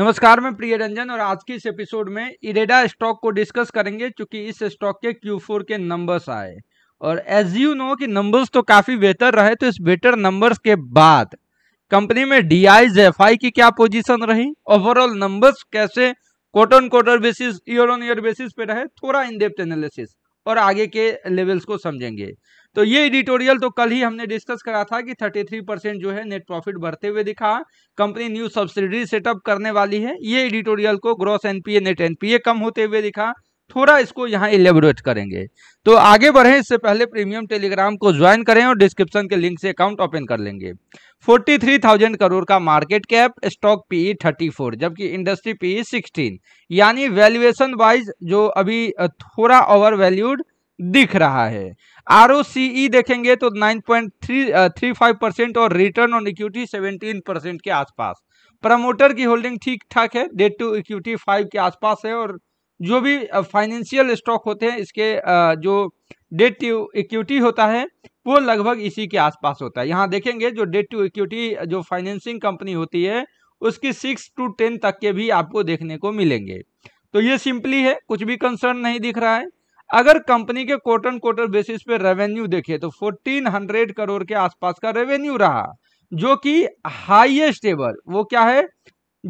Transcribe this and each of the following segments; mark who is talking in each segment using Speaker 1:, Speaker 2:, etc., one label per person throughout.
Speaker 1: नमस्कार मैं प्रिय रंजन और आज के इस एपिसोड में इरेडा स्टॉक को डिस्कस करेंगे क्योंकि इस स्टॉक के Q4 के नंबर्स आए और एज यू नो कि नंबर्स तो काफ़ी बेहतर रहे तो इस बेटर नंबर्स के बाद कंपनी में डी आई जेफ आई की क्या पोजीशन रही ओवरऑल नंबर्स कैसे quarter quarter basis year on year basis पे रहे थोड़ा इन डेप्थ एनालिसिस और आगे के लेवल्स को समझेंगे तो ये एडिटोरियल तो कल ही हमने डिस्कस करा था कि 33 परसेंट जो है नेट प्रॉफिट बढ़ते हुए दिखा कंपनी न्यू सब्सिडी सेटअप करने वाली है ये एडिटोरियल को ग्रॉस एनपीए नेट एनपीए कम होते हुए दिखा थोड़ा इसको यहाँ इलेबोरेट करेंगे तो आगे बढ़ें इससे पहले प्रीमियम टेलीग्राम को ज्वाइन करें और डिस्क्रिप्शन के लिंक से अकाउंट ओपन कर लेंगे 43,000 करोड़ का मार्केट कैप स्टॉक पीई 34 जबकि इंडस्ट्री पीई 16 यानी वैल्यूएशन वाइज जो अभी थोड़ा ओवर वैल्यूड दिख रहा है आर e देखेंगे तो नाइन परसेंट और return on equity seventeen percent के आसपास प्रमोटर की होल्डिंग ठीक ठाक है डेट टू इक्विटी फाइव के आसपास है और जो भी फाइनेंशियल स्टॉक होते हैं इसके जो डेट टू इक्विटी होता है वो लगभग इसी के आसपास होता है यहाँ देखेंगे जो डेट टू इक्विटी जो फाइनेंसिंग कंपनी होती है उसकी सिक्स टू टेन तक के भी आपको देखने को मिलेंगे तो ये सिंपली है कुछ भी कंसर्न नहीं दिख रहा है अगर कंपनी के क्वार्टर क्वार्टर बेसिस पे रेवेन्यू देखे तो 1400 करोड़ के आसपास का रेवेन्यू रहा जो कि हाईएस्ट एवर वो क्या है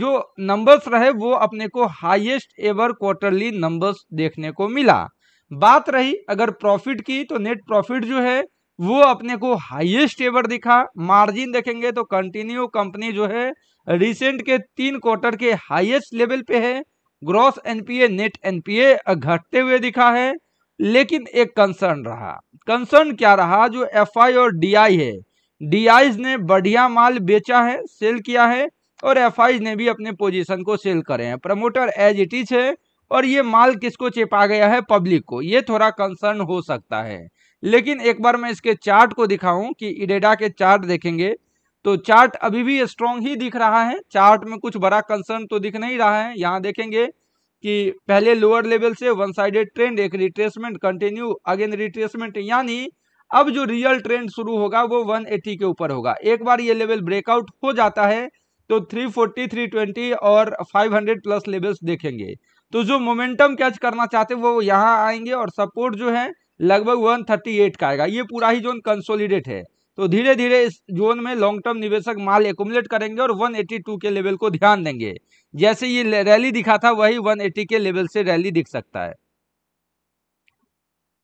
Speaker 1: जो नंबर्स रहे वो अपने को हाईएस्ट एवर क्वार्टरली नंबर्स देखने को मिला बात रही अगर प्रॉफिट की तो नेट प्रॉफिट जो है वो अपने को हाईएस्ट एवर दिखा मार्जिन देखेंगे तो कंटिन्यू कंपनी जो है रिसेंट के तीन क्वार्टर के हाईएस्ट लेवल पे है ग्रॉस एनपीए नेट एनपीए घटते हुए दिखा है लेकिन एक कंसर्न रहा कंसर्न क्या रहा जो एफआई और डीआई है डीआईज ने बढ़िया माल बेचा है सेल किया है और एफ ने भी अपने पोजिशन को सेल करे हैं प्रमोटर एज इट इज है और ये माल किसको चेपा गया है पब्लिक को ये थोड़ा कंसर्न हो सकता है लेकिन एक बार मैं इसके चार्ट को दिखाऊं कि इडेडा के चार्ट देखेंगे तो चार्ट अभी भी स्ट्रॉन्ग ही दिख रहा है चार्ट में कुछ बड़ा कंसर्न तो दिख नहीं रहा है यहाँ देखेंगे कि पहले लोअर लेवल से वन साइडेड ट्रेंड एक रिट्रेसमेंट कंटिन्यू अगेन रिट्रेसमेंट यानी अब जो रियल ट्रेंड शुरू होगा वो वन के ऊपर होगा एक बार ये लेवल ब्रेकआउट हो जाता है तो 340, 320 और 500 प्लस लेवल्स देखेंगे तो जो मोमेंटम कैच करना चाहते हैं वो यहाँ आएंगे और सपोर्ट जो है लगभग 138 का आएगा ये पूरा ही जोन कंसोलिडेट है तो धीरे धीरे इस जोन में लॉन्ग टर्म निवेशक माल एकोमलेट करेंगे और 182 के लेवल को ध्यान देंगे जैसे ये रैली दिखा था वही 180 के लेवल से रैली दिख सकता है